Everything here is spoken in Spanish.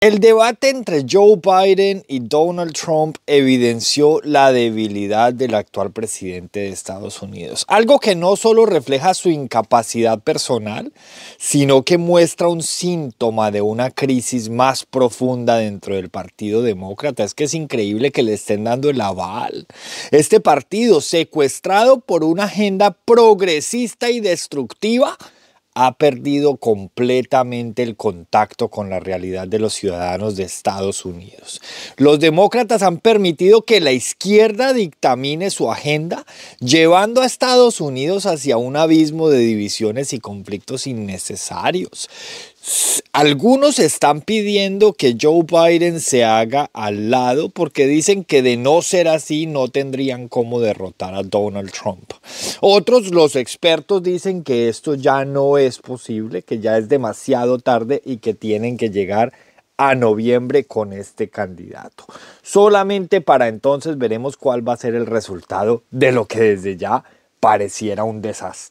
El debate entre Joe Biden y Donald Trump evidenció la debilidad del actual presidente de Estados Unidos, algo que no solo refleja su incapacidad personal, sino que muestra un síntoma de una crisis más profunda dentro del Partido Demócrata. Es que es increíble que le estén dando el aval. Este partido, secuestrado por una agenda progresista y destructiva, ha perdido completamente el contacto con la realidad de los ciudadanos de Estados Unidos. Los demócratas han permitido que la izquierda dictamine su agenda, llevando a Estados Unidos hacia un abismo de divisiones y conflictos innecesarios. Algunos están pidiendo que Joe Biden se haga al lado porque dicen que de no ser así no tendrían cómo derrotar a Donald Trump. Otros, los expertos, dicen que esto ya no es posible, que ya es demasiado tarde y que tienen que llegar a noviembre con este candidato. Solamente para entonces veremos cuál va a ser el resultado de lo que desde ya pareciera un desastre.